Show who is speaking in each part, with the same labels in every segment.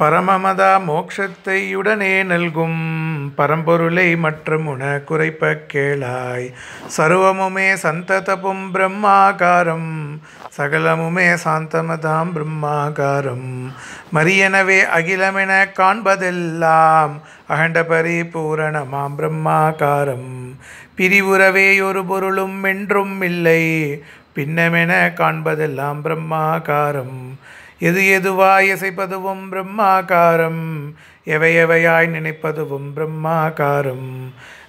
Speaker 1: பரமமதா மோக்ஷத்தையுடனே உடனே நல்கும் பரம்பொருளை மற்றும் உண குறைப்ப கேளாய் சர்வமுமே சந்ததபும் பிரம்மாகாரம் சகலமுமே சாந்தமதாம் பிரம்மாகாரம் மரியனவே அகிலமென காண்பதெல்லாம் அகண்ட பரிபூரணமாம் பிரம்மாகாரம் பிரிவுறவே ஒரு பொருளும் என்றும் இல்லை பின்னமென காண்பதெல்லாம் பிரம்மாகாரம் எது எதுவாய் இசைப்பதுவும் பிரம்மாக்காரம் எவையவையாய் நினைப்பதுவும் பிரம்மாக்காரம்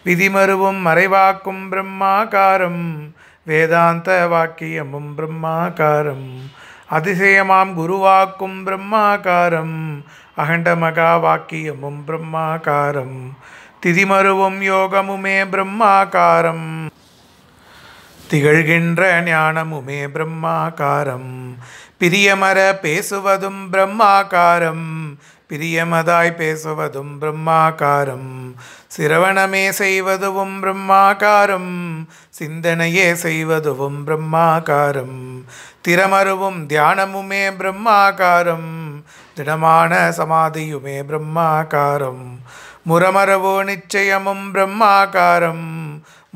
Speaker 1: விதிமருவும் மறைவாக்கும் பிரம்மாக்காரம் வேதாந்த வாக்கியமும் பிரம்மாக்காரம் அதிசயமாம் குருவாக்கும் பிரம்மாக்காரம் அகண்ட மகா வாக்கியமும் பிரம்மாக்காரம் திதிமருவும் யோகமுமே பிரம்மாக்காரம் திகழ்கின்ற ஞானமுமே பிரம்மாக்காரம் பிரியமர பேசுவதும் பிரம்மாக்காரம் பிரியமதாய் பேசுவதும் பிரம்மாக்காரம் சிரவணமே செய்வதுவும் பிரம்மாக்காரம் சிந்தனையே செய்வதுவும் பிரம்மாக்காரம் திறமருவும் தியானமுமே பிரம்மாக்காரம் திடமான சமாதியுமே பிரம்மாக்காரம் முரமரவோ நிச்சயமும் பிரம்மாக்காரம்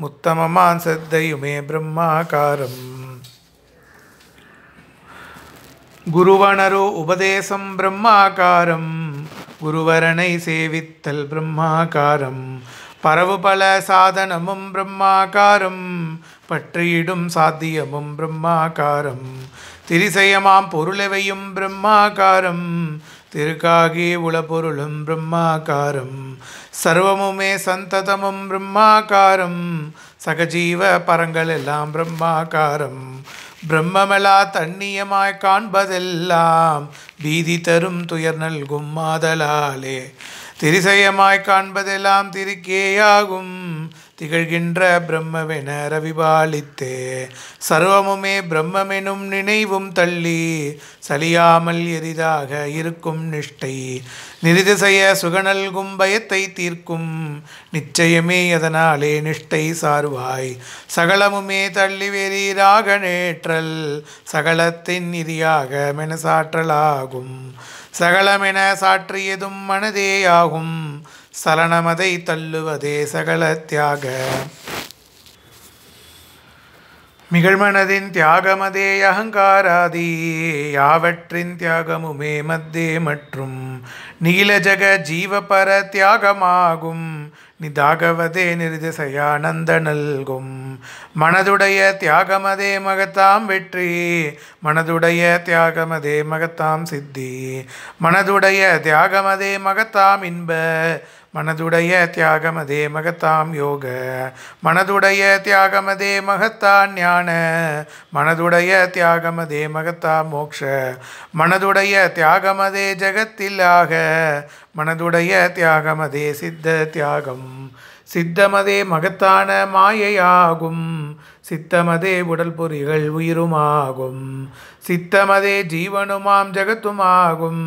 Speaker 1: முத்தமமான் சித்தையுமே பிரம்மாக்காரம் குருவணரோ உபதேசம் பிரம்மாக்காரம் குருவரனை சேவித்தல் பிரம்மாக்காரம் பரவு பல சாதனமும் பிரம்மாக்காரம் பற்றியிடும் சாத்தியமும் பிரம்மாக்காரம் திரிசயமாம் பொருளவையும் பிரம்மாக்காரம் திருக்காகி உளப்பொருளும் பிரம்மாக்காரம் சர்வமுமே சந்ததமும் பிரம்மாக்காரம் சகஜீவ பரங்கள் எல்லாம் பிரம்மாக்காரம் பிரம்மமலா தண்ணியமாய் காண்பதெல்லாம் பீதி தரும் துயர் நல்கும் மாதலாலே திரிசயமாய் காண்பதெல்லாம் திருக்கேயாகும் திகழ்கின்ற பிரம்மவென ரவிபாலித்தே சர்வமுமே பிரம்மமெனும் நினைவும் தள்ளி சலியாமல் எரிதாக இருக்கும் நிஷ்டை நிதிதிசைய சுகநல்கும் பயத்தை தீர்க்கும் நிச்சயமே அதனாலே நிஷ்டை சார்வாய் சகலமுமே தள்ளி வெறீராக நேற்றல் சகலத்தின் நிதியாக மெனசாற்றலாகும் சகலமென சாற்றியதும் மனதேயாகும் சலனமதை தள்ளுவதே சகல தியாக மிகழ்மனதின் தியாகமதே அகங்காராதி யாவற்றின் தியாகமுமே மத்தே மற்றும் நீல ஜக ஜீவபர தியாகமாகும் நிதாகவதே நிர்திசையானந்த நல்கும் மனதுடைய தியாகமதே மகத்தாம் வெற்றி மனதுடைய தியாகமதே மகத்தாம் சித்தி மனதுடைய தியாகமதே மகத்தாம் இன்ப மனதுடைய தியாகமதே மகத்தாம் யோக மனதுடைய தியாகமதே மகத்தா ஞான மனதுடைய தியாகமதே மகத்தாம் மோக்ஷ மனதுடைய தியாகமதே ஜகத்திலாக மனதுடைய தியாகமதே சித்த தியாகம் சித்தமதே மகத்தான மாயையாகும் சித்தமதே உடல் பொறிகள் உயிருமாகும் சித்தமதே ஜீவனுமாம் ஜகத்துமாகும்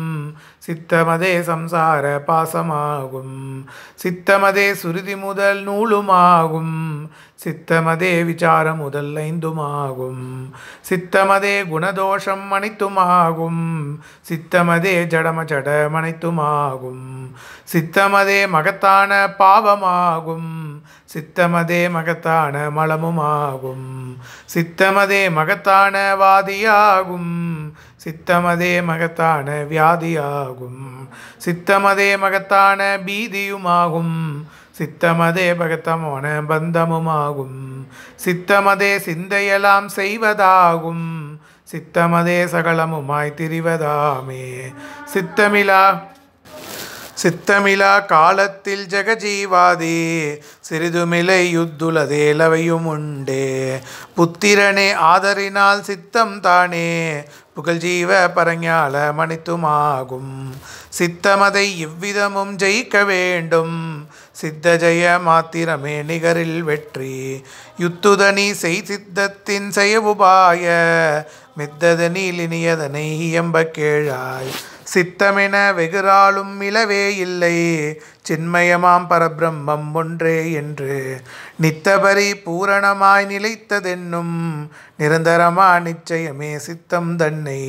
Speaker 1: சித்தமதே சம்சார பாசமாகும் சித்தமதே சுருதி முதல் நூலுமாகும் சித்தமதே விசாரம் முதல் ஐந்துமாகும் சித்தமதே குணதோஷம் அனைத்துமாகும் சித்தமதே ஜடம ஜடம் சித்தமதே மகத்தான பாவமாகும் சித்தமதே மகத்தான மலமுமாகும் சித்தமதே மகத்தான வாதியாகும் சித்தமதே மகத்தான வியாதியாகும் சித்தமதே மகத்தான பீதியுமாகும் சித்தமதே பகத்தமான பந்தமுமாகும் சித்தமதே சிந்தையெல்லாம் செய்வதாகும் சித்தமதே சகலமுமாய் திரிவதாமே சித்தமிலா சித்தமிலா காலத்தில் ஜெகஜீவாதே சிறிதுமிலை யுத்துலதேலவையும் உண்டே புத்திரனே ஆதரினால் சித்தம் தானே புகழ்ஜீவ பரஞால மணித்துமாகும் சித்தமதை இவ்விதமும் ஜெயிக்க வேண்டும் சித்த ஜெய மாத்திரமே நிகரில் வெற்றி யுத்துதனி செய் சித்தத்தின் செயவுபாய மித்ததனில் இனியதனை இயம்ப கேழாய் சித்தமென வெகுராலும் இலவே இல்லை சின்மயமாம் பரபிரம்மம் ஒன்றே என்று நித்தபரி பூரணமாய் நிலைத்ததென்னும் நிரந்தரமா நிச்சயமே சித்தம் தன்னை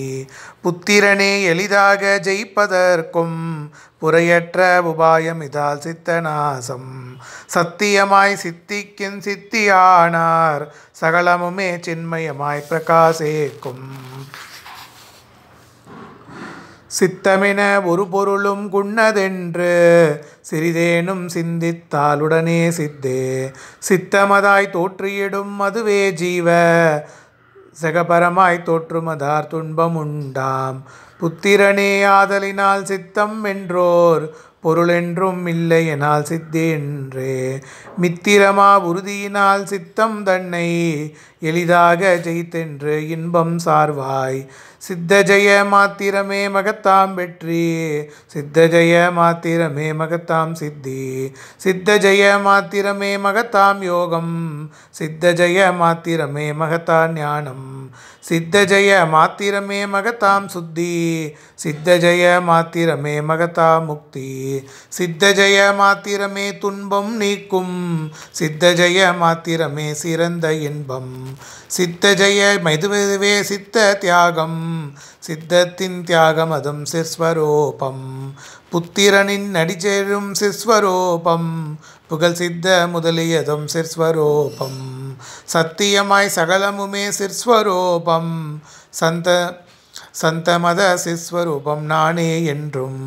Speaker 1: புத்திரனே எளிதாக ஜெயிப்பதற்கும் புறையற்ற உபாயம் இதால் சித்தநாசம் சத்தியமாய் சித்திக்கின் சித்தியானார் சகலமுமே சின்மயமாய் பிரகாசேக்கும் சித்தமென ஒரு பொருளும் குண்ணதென்று சிறிதேனும் சிந்தித்தாலுடனே சித்தே சித்தமதாய் தோற்றியிடும் அதுவே ஜீவ சகபரமாய் தோற்றுமதார் துன்பம் உண்டாம் புத்திரனே ஆதலினால் சித்தம் என்றோர் பொருளென்றும் இல்லை எனால் சித்தேன்றே மித்திரமா உறுதியினால் சித்தம் தன்னை எளிதாக ஜெயித்தென்று இன்பம் சார்வாய் சித்த ஜெய மாத்திரமே மகத்தாம் வெற்றி சித்த ஜெய மாத்திரமே மகத்தாம் சித்தி சித்த ஜெய மாத்திரமே மகத்தாம் யோகம் சித்த ஜெய மாத்திரமே மகத்தா ஞானம் சித்த ஜெய மாத்திரமே மகத்தாம் சுத்தி சித்த ஜெய மாத்திரமே மகத்தா முக்தி சித்த ஜெய மாத்திரமே துன்பம் நீக்கும் சித்த ஜெய மாத்திரமே சிறந்த இன்பம் சித்த ஜெய மெதுவெதுவே சித்த தியாகம் சித்தத்தின் தியாகம் அதும் சிஸ்வரூபம் புத்திரனின் நடிச்சேரும் சிஸ்வரூபம் புகழ் சித்த முதலியதும் சிஸ்வரூபம் சத்தியமாய் சகலமுமே சிஸ்வரூபம் சந்த சந்தமத சிஸ்வரூபம் நானே என்றும்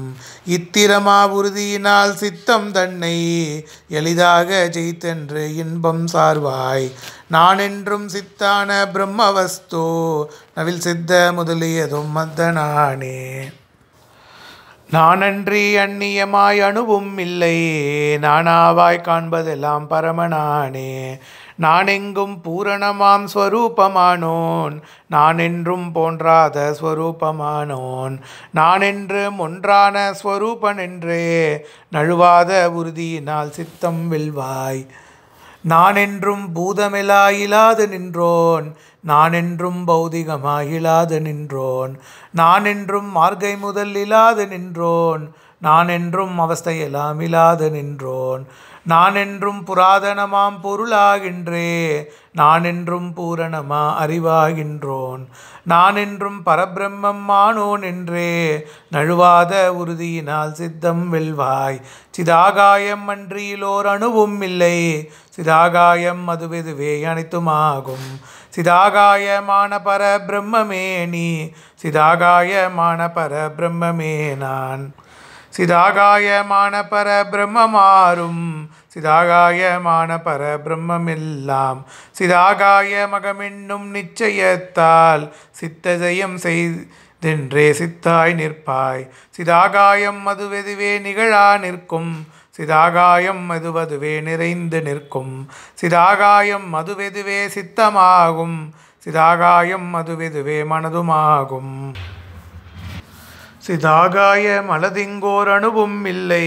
Speaker 1: இத்திரமா உறுதியினால் சித்தம் தன்னை எளிதாக ஜெயித்தென்று இன்பம் சார்வாய் நான் என்றும் சித்தான பிரம்மவஸ்து நவில் சித்த முதலியதும் மத்த நானே நானன்றி அந்நியமாய் அணுவும் இல்லை நானாவாய் காண்பதெல்லாம் பரமனானே நானெங்கும் பூரணமாம் ஸ்வரூபமானோன் நான் என்றும் போன்றாத ஸ்வரூபமானோன் நான் என்று ஒன்றான ஸ்வரூபன் என்றே நழுவாத உறுதியினால் சித்தம் வில்வாய் நான் என்றும் நின்றோன் நான் என்றும் நின்றோன் நான் என்றும் மார்கை முதல் இலாது நின்றோன் நான் என்றும் அவஸ்தையெல்லாம் இலாது நின்றோன் நான் என்றும் புராதனமாம் பொருளாகின்றே நான் என்றும் பூரணமா அறிவாகின்றோன் நான் என்றும் பரபிரம்மம் ஆனோன் என்றே நழுவாத உறுதியினால் சித்தம் வெல்வாய் சிதாகாயம் அன்றியிலோர் அணுவும் இல்லை சிதாகாயம் அதுவெதுவே அனைத்துமாகும் சிதாகாயமான பர பிரம்மமே நீ சிதாகாயமான பர பிரம்மமே நான் சிதாகாயமான பரபிரம்மமாறும் சிதாகாயமான பரபிரம்மெல்லாம் சிதாகாய மகமின்னும் நிச்சயத்தால் சித்தஜயம் செய்தென்றே சித்தாய் நிற்பாய் சிதாகாயம் மதுவெதுவே நிகழா நிற்கும் சிதாகாயம் மதுவதுவே நிறைந்து நிற்கும் சிதாகாயம் மதுவெதுவே சித்தமாகும் சிதாகாயம் மதுவெதுவே மனதுமாகும் சிதாகாய மலதிங்கோர் அணுவும் இல்லை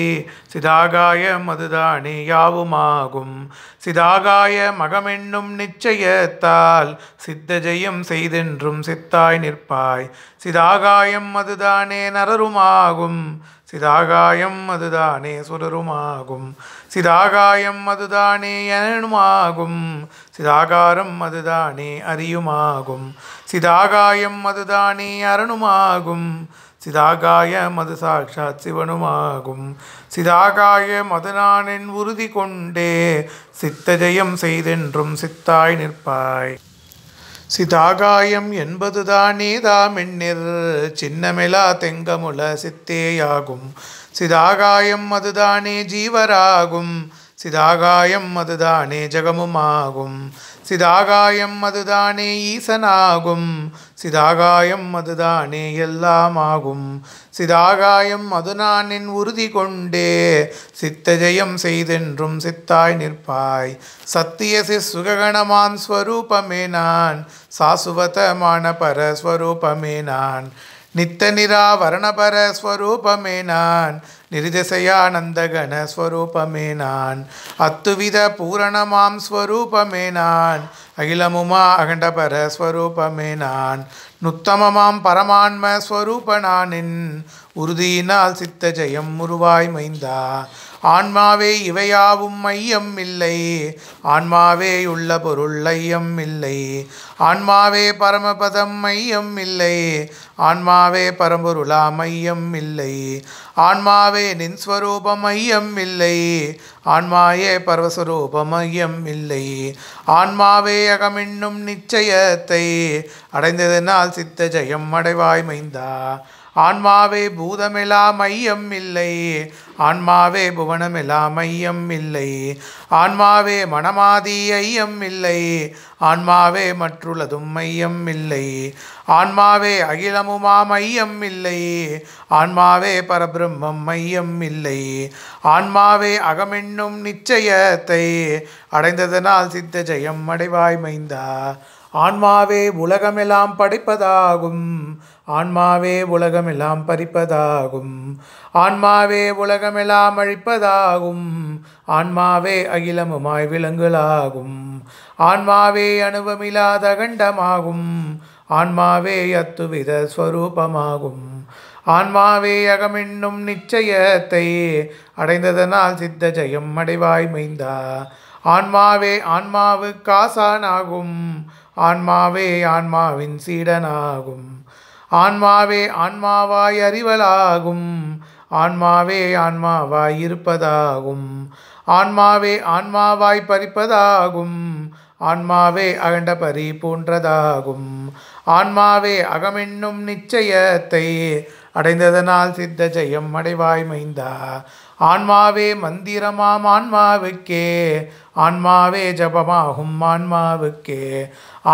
Speaker 1: சிதாகாயம் அதுதானே யாவுமாகும் சிதாகாய மகமென்னும் நிச்சயத்தால் சித்தஜெயம் செய்தென்றும் சித்தாய் நிற்பாய் சிதாகாயம் அதுதானே நரருமாகும் சிதாகாயம் அதுதானே சுரருமாகும் சிதாகாயம் அதுதானே எனனுமாகும் சிதாகாரம் அதுதானே அறியுமாகும் சிதாகாயம் அதுதானே அரணுமாகும் சிதாகாய மது சாட்சாத் சிவனுமாகும் சிதாகாய மதுநானின் உறுதி கொண்டே சித்த ஜெயம் செய்தென்றும் சித்தாய் நிற்பாய் சிதாகாயம் என்பதுதானே தாமென்னில் சின்னமெலா தெங்கமுல சித்தேயாகும் சிதாகாயம் அதுதானே ஜீவராகும் சிதாகாயம் அதுதானே ஜகமுமாகும் ஆகும் சிதாகாயம் அதுதானே ஈசனாகும் சிதாகாயம் அதுதானே எல்லாம் ஆகும் சிதாகாயம் அதுநானின் உறுதி கொண்டே சித்தஜயம் செய்தென்றும் சித்தாய் நிற்பாய் சத்தியசி சுககணமான் ஸ்வரூபமே நான் சாசுவதமான பரஸ்வரூபமே நான் நித்த நிராவரணபரஸ்வரூபமே நான் நிர்திசையானந்தகணஸ்வரூபமே நான் அத்துவித பூரணமாம் ஸ்வரூபமே நான் அகிலமுமா அகண்டபர ஸ்வரூபமே நான் நுத்தமமாம் பரமான்ம ஸ்வரூபனானின் உறுதியினால் சித்த ஜெயம் உருவாய் மைந்தா ஆன்மாவே இவையாவும் மையம் இல்லை ஆன்மாவே உள்ள பொருள் ஐயம் இல்லை ஆன்மாவே பரமபதம் மையம் இல்லை ஆன்மாவே பரம்பொருளா மையம் இல்லை ஆன்மாவே நின் ஸ்வரூபம் ஐயம் இல்லை ஆன்மாயே பரவஸ்வரூபம் ஐயம் இல்லை ஆன்மாவே அகமின்னும் நிச்சயத்தை அடைந்ததனால் சித்த ஜெயம் அடைவாய் மைந்தா ஆன்மாவே பூதமெலா மையம் இல்லை ஆன்மாவே புவனமெலா மையம் இல்லை ஆன்மாவே மனமாதி ஐயம் இல்லை ஆன்மாவே மற்றுள்ளதும் மையம் இல்லை ஆன்மாவே அகிலமுமா மையம் இல்லை ஆன்மாவே பரபிரம்மம் மையம் இல்லை ஆன்மாவே அகமென்னும் நிச்சயத்தை அடைந்ததனால் சித்த ஜெயம் அடைவாய் மைந்தா ஆன்மாவே உலகமெல்லாம் படிப்பதாகும் ஆன்மாவே உலகமெல்லாம் பறிப்பதாகும் ஆன்மாவே உலகமெல்லாம் அழிப்பதாகும் ஆன்மாவே அகிலமுமாய் விலங்குலாகும் ஆன்மாவே அணுவமில்லாத கண்டமாகும் ஆன்மாவே அத்துவித ஸ்வரூபமாகும் ஆன்மாவே அகமென்னும் நிச்சயத்தை அடைந்ததனால் சித்த ஜெயம் அடைவாய் மைந்தா ஆன்மாவே ஆன்மாவு காசானாகும் ஆன்மாவே ஆன்மாவின் சீடனாகும் ஆன்மாவே ஆன்மாவாய் அறிவலாகும் ஆன்மாவே ஆன்மாவாய் இருப்பதாகும் ஆன்மாவே ஆன்மாவாய் பறிப்பதாகும் ஆன்மாவே அகண்ட பறி போன்றதாகும் ஆன்மாவே அகமென்னும் நிச்சயத்தை அடைந்ததனால் சித்த ஜெயம் அடைவாய் மைந்தா ஆன்மாவே மந்திரமாம் ஆன்மாவுக்கே ஆன்மாவே ஜபமாகும் ஆன்மாவுக்கே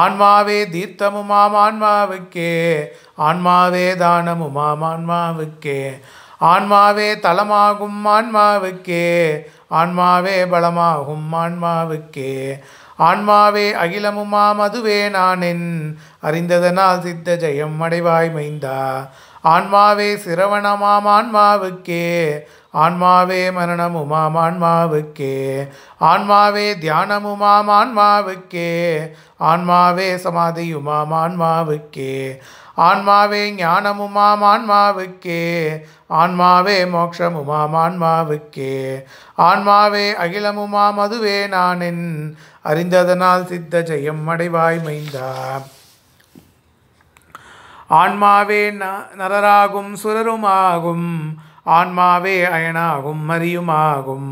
Speaker 1: ஆன்மாவே தீர்த்தமுமாம் ஆன்மாவுக்கே ஆன்மாவே தானமுமாம் ஆன்மாவுக்கே ஆன்மாவே தலமாகும் ஆன்மாவுக்கே ஆன்மாவே பலமாகும் ஆன்மாவுக்கே ஆன்மாவே அகிலமுமாம் அதுவே நானென் அறிந்ததனால் சித்த ஜெயம் அடைவாய் மைந்தா ஆன்மாவே சிரவணமாம் ஆன்மாவுக்கே ஆன்மாவே மரணமுமாம் ஆன்மாவுக்கே ஆன்மாவே தியானமுமாம் ஆன்மாவுக்கே ஆன்மாவே சமாதியுமாம் ஆன்மாவுக்கே ஆன்மாவே ஞானமுமாம் ஆன்மாவுக்கே ஆன்மாவே மோக்ஷமுமாம் ஆன்மாவுக்கே ஆன்மாவே அகிலமுமாம் அதுவே நானின் அறிந்ததனால் சித்த ஜெயம் அடைவாய் மைந்தா ஆன்மாவே ந நரராகும் சுரருமாகும் ஆன்மாவே அயனாகும் மரியுமாகும்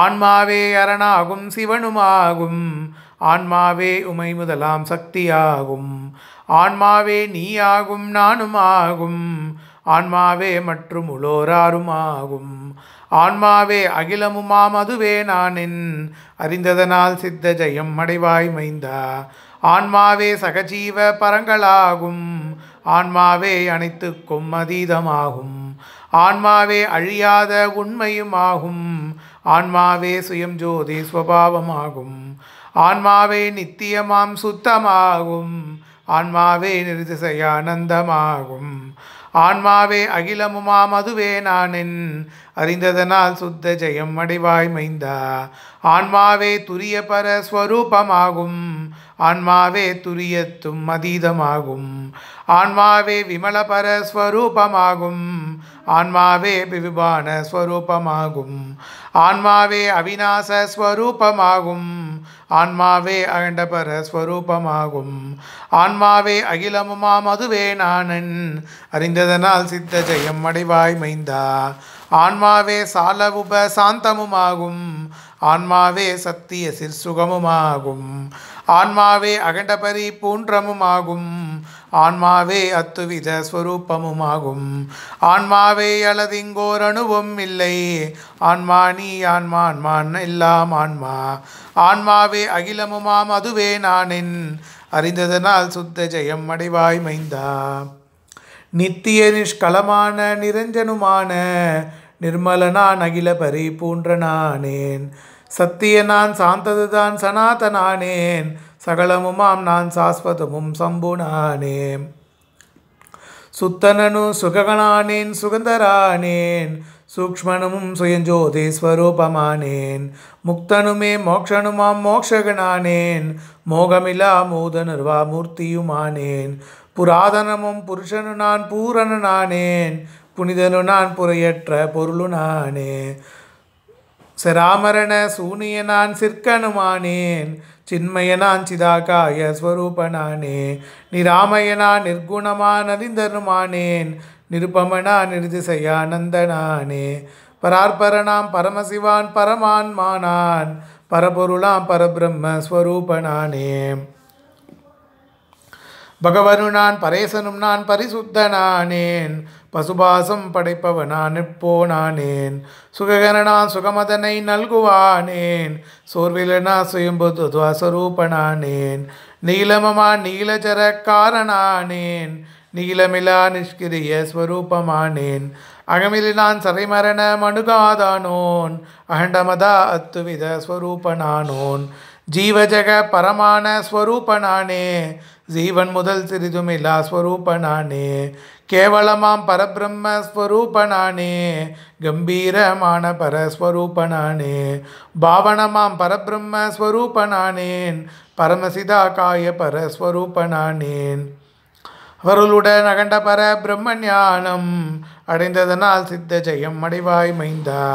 Speaker 1: ஆன்மாவே அரணாகும் சிவனுமாகும் ஆன்மாவே உமை முதலாம் சக்தியாகும் ஆன்மாவே நீயாகும் நானுமாகும் ஆன்மாவே மற்றும் உலோராருமாகும் ஆன்மாவே அகிலமுமாம் அதுவே நானின் அறிந்ததனால் சித்த ஜெயம் அடைவாய் மைந்தா ஆன்மாவே சகஜீவ பரங்களாகும் ஆன்மாவே அனைத்துக்கும் அதீதமாகும் ஆன்மாவே அழியாத உண்மையும் ஆகும் ஆன்மாவே சுயம் ஜோதி ஸ்வபாவமாகும் ஆன்மாவே நித்தியமாம் சுத்தமாகும் ஆன்மாவே நிர்திசையானந்தமாகும் ஆன்மாவே அகிலமுமாம் அதுவே நானின் அறிந்ததனால் சுத்த ஜெயம் அடைவாய் மைந்தா ஆன்மாவே துரிய ஸ்வரூபமாகும் ஆன்மாவே துரியத்தும் அதீதமாகும் ஆன்மாவே விமலபர ஸ்வரூபமாகும் ஆன்மாவே பிவிபான ஸ்வரூபமாகும் ஆன்மாவே அவிநாசஸ்வரூபமாகும் ஸ்வரூபமாகும் ஆன்மாவே அகண்டபர ஸ்வரூபமாகும் ஆன்மாவே அகிலமுமா மதுவே நானன் அறிந்ததனால் சித்த ஜெயம் அடைவாய் மைந்தா ஆன்மாவே சாலவுப சாந்தமுமாகும் ஆன்மாவே சத்திய சிற்சுகமுமாகும் ஆன்மாவே அகண்டபரி பூன்றமுமாகும் ஆன்மாவே அத்துவித ஸ்வரூபமுமாகும் ஆன்மாவே அளதிங்கோர் அணுவும் இல்லை ஆன்மா நீ ஆன்மா ஆன்மான் எல்லாம் ஆன்மா ஆன்மாவே அகிலமுமாம் அதுவே நானின் அறிந்ததனால் சுத்த ஜெயம் அடைவாய் மைந்தா நித்திய நிஷ்கலமான நிரஞ்சனுமான நிர்மலனான் அகில பரி பூன்றனானேன் சத்திய நான் சாந்ததுதான் சனாதனானேன் சகலமுமாம் நான் சாஸ்வதமும் சம்புனானேன் சுத்தனனு சுககணானேன் சுகந்தரானேன் சூக்மனும் சுயஞ்சோதி ஸ்வரூபமானேன் முக்தனுமே மோக்ஷனுமாம் மோக்ஷகணானேன் மோகமிலா மூதனுர்வா மூர்த்தியுமானேன் புராதனமும் புருஷனு நான் பூரணனானேன் புனிதனு நான் புறையற்ற பொருளுனானே சிராமரண சூனியனான் சிற்கனுமானேன் சின்மயனான் சிதாகாய ஸ்வரூபனானே நிராமயனா நிர்குணமான் நரிந்தனுமானேன் நிருபமனா நிர்திசையானந்தனானே பரார்பரணாம் பரமசிவான் பரமான்மானான் பரபொருளாம் பரபிரம்ம பரபிரம்மஸ்வரூபனானே பகவனுனான் பரேசனும் நான் பரிசுத்தனானேன் பசுபாசம் படைப்பவனான் நிற்போனானேன் சுககனா சுகமதனை நல்குவானேன் சோர்விலனா சுயம்பு துவாசரூபனானேன் நீலமமா நீலச்சரக்காரனானேன் நீலமிலா நிஷ்கிரிய ஸ்வரூபமானேன் அகமில் நான் சரைமரண மனுகாதானோன் அகண்டமதா அத்துவித ஸ்வரூபனானோன் ஜீவஜக பரமான ஸ்வரூபனானே ஜீவன் முதல் சிறிதுமில்லா ஸ்வரூபனானே கேவலமாம் பரபிரம்மஸ்வரூபனானே கம்பீரமான பரஸ்வரூபனானே பாவனமாம் பரபிரம்மஸ்வரூபனானேன் பரமசிதாக்காய பரஸ்வரூபனானேன் அவர்களுடன் அகண்ட பர பிரம்ம ஞானம் அடைந்ததனால் சித்த ஜெயம் அடைவாய் மைந்தா